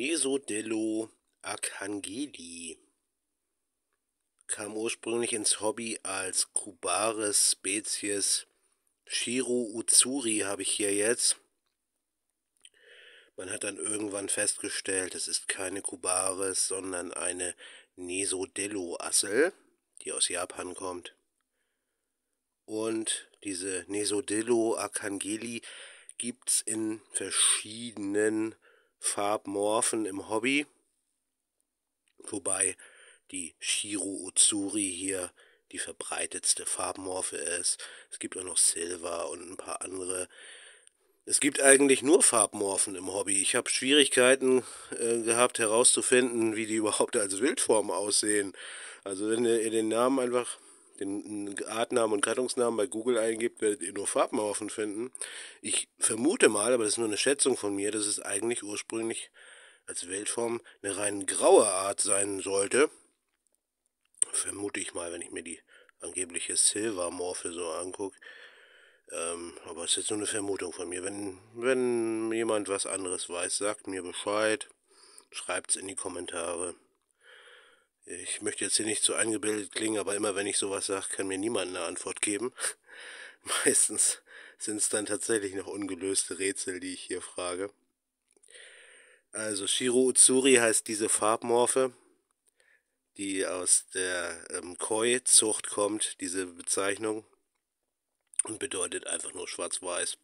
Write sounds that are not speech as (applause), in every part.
Geneso dello Arcangeli kam ursprünglich ins Hobby als Cubaris Spezies Shiro Uzuri habe ich hier jetzt. Man hat dann irgendwann festgestellt, es ist keine Cubaris, sondern eine Nesodello-Assel, die aus Japan kommt. Und diese Nesodello Arcangeli es in verschiedenen Farbmorphen im Hobby, wobei die Shiro Utsuri hier die verbreitetste Farbmorphe ist. Es gibt auch noch Silver und ein paar andere. Es gibt eigentlich nur Farbmorphen im Hobby. Ich habe Schwierigkeiten äh, gehabt herauszufinden, wie die überhaupt als Wildform aussehen. Also wenn ihr den Namen einfach den Artnamen und Gattungsnamen bei Google eingibt, werdet ihr nur Farbmaufen finden. Ich vermute mal, aber das ist nur eine Schätzung von mir, dass es eigentlich ursprünglich als Weltform eine rein graue Art sein sollte. Vermute ich mal, wenn ich mir die angebliche Silvermorphe so angucke. Ähm, aber es ist jetzt nur eine Vermutung von mir. Wenn, wenn jemand was anderes weiß, sagt mir Bescheid. Schreibt es in die Kommentare ich möchte jetzt hier nicht so eingebildet klingen, aber immer wenn ich sowas sage, kann mir niemand eine Antwort geben. (laughs) Meistens sind es dann tatsächlich noch ungelöste Rätsel, die ich hier frage. Also Shiro Utsuri heißt diese Farbmorphe, die aus der ähm, Koi-Zucht kommt, diese Bezeichnung, und bedeutet einfach nur schwarz-weiß.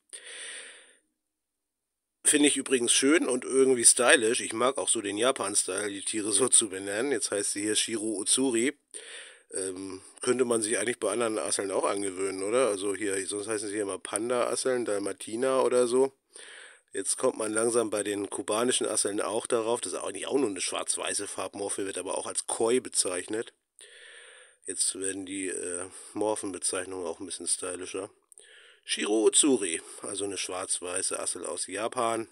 Finde ich übrigens schön und irgendwie stylisch. Ich mag auch so den Japan-Style, die Tiere so zu benennen. Jetzt heißt sie hier Shiro Utsuri. Ähm, könnte man sich eigentlich bei anderen Asseln auch angewöhnen, oder? Also hier, sonst heißen sie hier immer Panda-Asseln, Dalmatina oder so. Jetzt kommt man langsam bei den kubanischen Asseln auch darauf. Das ist eigentlich auch nur eine schwarz-weiße Farbmorphe, wird aber auch als Koi bezeichnet. Jetzt werden die äh, Morphenbezeichnungen auch ein bisschen stylischer. Shiro Utsuri, also eine schwarz-weiße Assel aus Japan.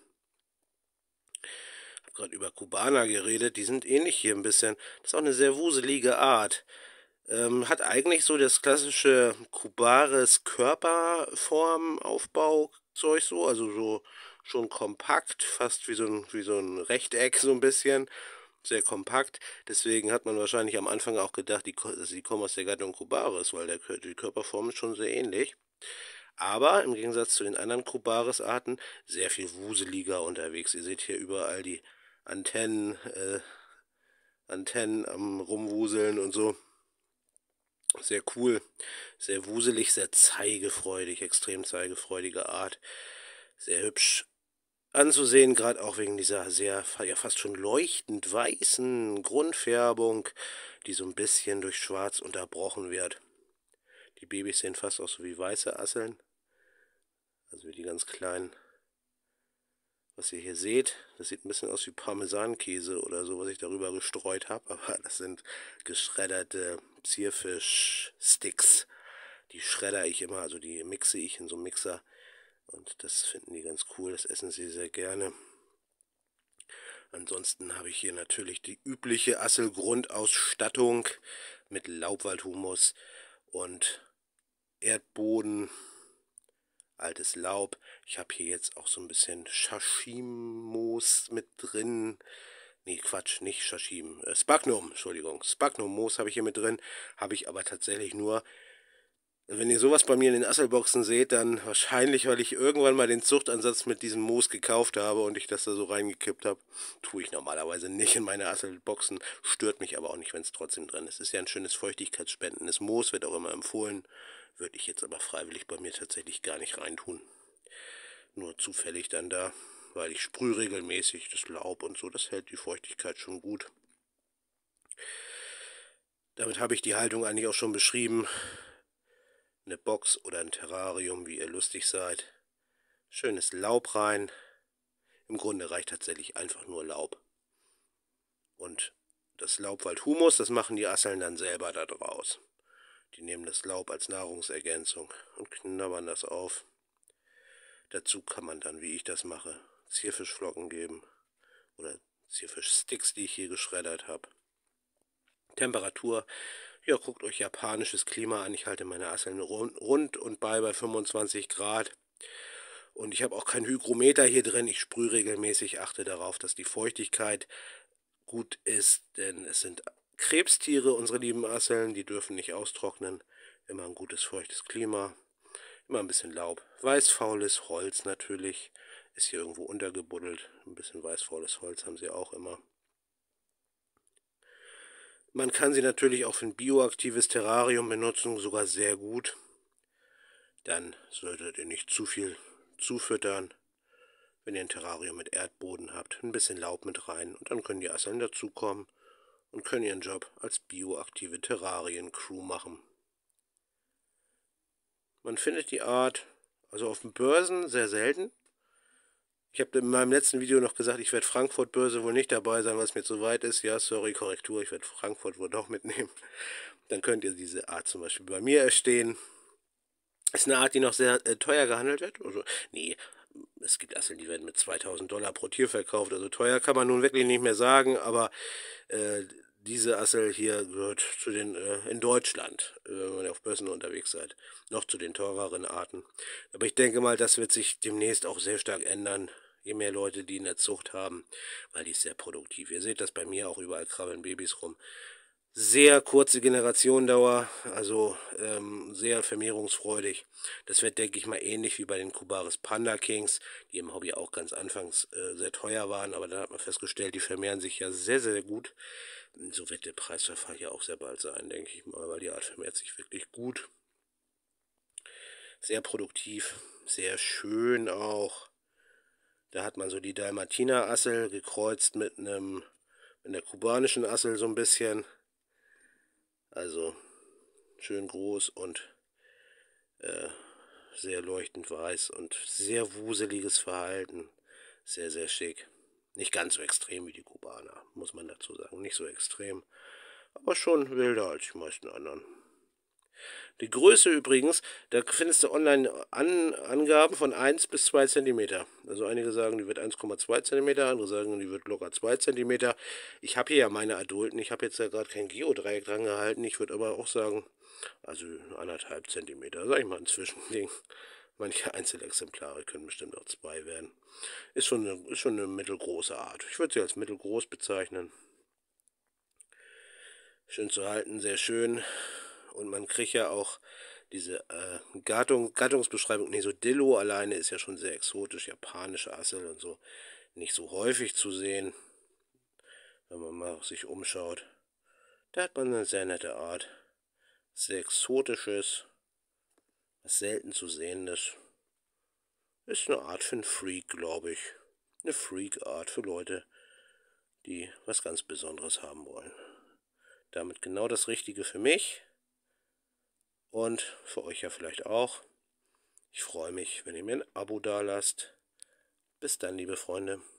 Ich habe gerade über Kubaner geredet, die sind ähnlich hier ein bisschen. Das ist auch eine sehr wuselige Art. Ähm, hat eigentlich so das klassische Kubares Körperform, Aufbauzeug so, also so schon kompakt, fast wie so, ein, wie so ein Rechteck so ein bisschen. Sehr kompakt. Deswegen hat man wahrscheinlich am Anfang auch gedacht, die, sie kommen aus der Gattung Kubaris, weil der, die Körperform ist schon sehr ähnlich aber im Gegensatz zu den anderen Cubaris-Arten sehr viel wuseliger unterwegs. Ihr seht hier überall die Antennen, äh, Antennen am Rumwuseln und so. Sehr cool, sehr wuselig, sehr zeigefreudig, extrem zeigefreudige Art. Sehr hübsch anzusehen, gerade auch wegen dieser sehr, ja fast schon leuchtend weißen Grundfärbung, die so ein bisschen durch Schwarz unterbrochen wird. Die Babys sehen fast aus so wie weiße Asseln. Also die ganz kleinen. Was ihr hier seht, das sieht ein bisschen aus wie Parmesankäse oder so, was ich darüber gestreut habe. (laughs) Aber das sind geschredderte Zierfisch-Sticks. Die schredder ich immer, also die mixe ich in so einem Mixer. Und das finden die ganz cool, das essen sie sehr gerne. Ansonsten habe ich hier natürlich die übliche Asselgrundausstattung mit Laubwaldhumus und Erdboden altes Laub. Ich habe hier jetzt auch so ein bisschen Shashim-Moos mit drin. Nee, Quatsch, nicht Shashim. Äh, Spagnum, Entschuldigung. Spagnum-Moos habe ich hier mit drin. Habe ich aber tatsächlich nur. Wenn ihr sowas bei mir in den Asselboxen seht, dann wahrscheinlich, weil ich irgendwann mal den Zuchtansatz mit diesem Moos gekauft habe und ich das da so reingekippt habe. Tue ich normalerweise nicht in meine Asselboxen. Stört mich aber auch nicht, wenn es trotzdem drin ist. Ist ja ein schönes feuchtigkeitsspendendes Moos, wird auch immer empfohlen würde ich jetzt aber freiwillig bei mir tatsächlich gar nicht reintun. Nur zufällig dann da, weil ich sprühe regelmäßig das Laub und so, das hält die Feuchtigkeit schon gut. Damit habe ich die Haltung eigentlich auch schon beschrieben. Eine Box oder ein Terrarium, wie ihr lustig seid. Schönes Laub rein. Im Grunde reicht tatsächlich einfach nur Laub. Und das Laubwaldhumus, das machen die Asseln dann selber da draus. Die nehmen das Laub als Nahrungsergänzung und knabbern das auf. Dazu kann man dann, wie ich das mache, Zierfischflocken geben oder Zierfischsticks, die ich hier geschreddert habe. Temperatur, ja, guckt euch japanisches Klima an. Ich halte meine Asseln rund und bei bei 25 Grad. Und ich habe auch kein Hygrometer hier drin. Ich sprühe regelmäßig, achte darauf, dass die Feuchtigkeit gut ist, denn es sind Krebstiere, unsere lieben Asseln, die dürfen nicht austrocknen. Immer ein gutes, feuchtes Klima. Immer ein bisschen Laub. Weißfaules Holz natürlich. Ist hier irgendwo untergebuddelt. Ein bisschen weißfaules Holz haben sie auch immer. Man kann sie natürlich auch für ein bioaktives Terrarium benutzen, sogar sehr gut. Dann solltet ihr nicht zu viel zufüttern, wenn ihr ein Terrarium mit Erdboden habt. Ein bisschen Laub mit rein und dann können die Asseln dazukommen und können ihren Job als bioaktive Terrarien-Crew machen. Man findet die Art also auf den Börsen sehr selten. Ich habe in meinem letzten Video noch gesagt, ich werde Frankfurt Börse wohl nicht dabei sein, was mir zu weit ist. Ja, sorry, Korrektur, ich werde Frankfurt wohl doch mitnehmen. Dann könnt ihr diese Art zum Beispiel bei mir erstehen. Ist eine Art, die noch sehr äh, teuer gehandelt wird. Also, nee, es gibt Asseln, die werden mit 2000 Dollar pro Tier verkauft. Also teuer kann man nun wirklich nicht mehr sagen, aber äh, diese Assel hier gehört zu den äh, in Deutschland, äh, wenn man auf Börsen unterwegs seid, noch zu den teureren Arten. Aber ich denke mal, das wird sich demnächst auch sehr stark ändern. Je mehr Leute, die in der Zucht haben, weil die ist sehr produktiv. Ihr seht das bei mir auch überall krabbeln Babys rum sehr kurze Generationendauer, also ähm, sehr vermehrungsfreudig. Das wird, denke ich mal, ähnlich wie bei den Kubaris Panda Kings, die im Hobby auch ganz anfangs äh, sehr teuer waren, aber dann hat man festgestellt, die vermehren sich ja sehr, sehr gut. So wird der Preisverfall ja auch sehr bald sein, denke ich mal, weil die Art vermehrt sich wirklich gut. Sehr produktiv, sehr schön auch. Da hat man so die Dalmatiner-Assel gekreuzt mit einem, mit einer kubanischen Assel so ein bisschen also schön groß und äh, sehr leuchtend weiß und sehr wuseliges Verhalten. Sehr, sehr schick. Nicht ganz so extrem wie die Kubaner, muss man dazu sagen. Nicht so extrem, aber schon wilder als die meisten anderen. Die Größe übrigens, da findest du online An Angaben von 1 bis 2 cm. Also einige sagen, die wird 1,2 cm, andere sagen, die wird locker 2 cm. Ich habe hier ja meine Adulten, ich habe jetzt ja gerade kein Geodreieck dran gehalten. Ich würde aber auch sagen, also 1,5 cm, sag ich mal ein Zwischending. Manche Einzelexemplare können bestimmt auch zwei werden. Ist schon eine, ist schon eine mittelgroße Art. Ich würde sie als mittelgroß bezeichnen. Schön zu halten, sehr schön. Und man kriegt ja auch diese äh, Gattung, Gattungsbeschreibung, nee, so Dillo alleine ist ja schon sehr exotisch, japanische Assel und so, nicht so häufig zu sehen, wenn man mal sich umschaut. Da hat man eine sehr nette Art, sehr exotisches, was selten zu sehen ist. Ist eine Art für einen Freak, glaube ich. Eine Freak-Art für Leute, die was ganz Besonderes haben wollen. Damit genau das Richtige für mich und für euch ja vielleicht auch. Ich freue mich, wenn ihr mir ein Abo dalasst. Bis dann, liebe Freunde.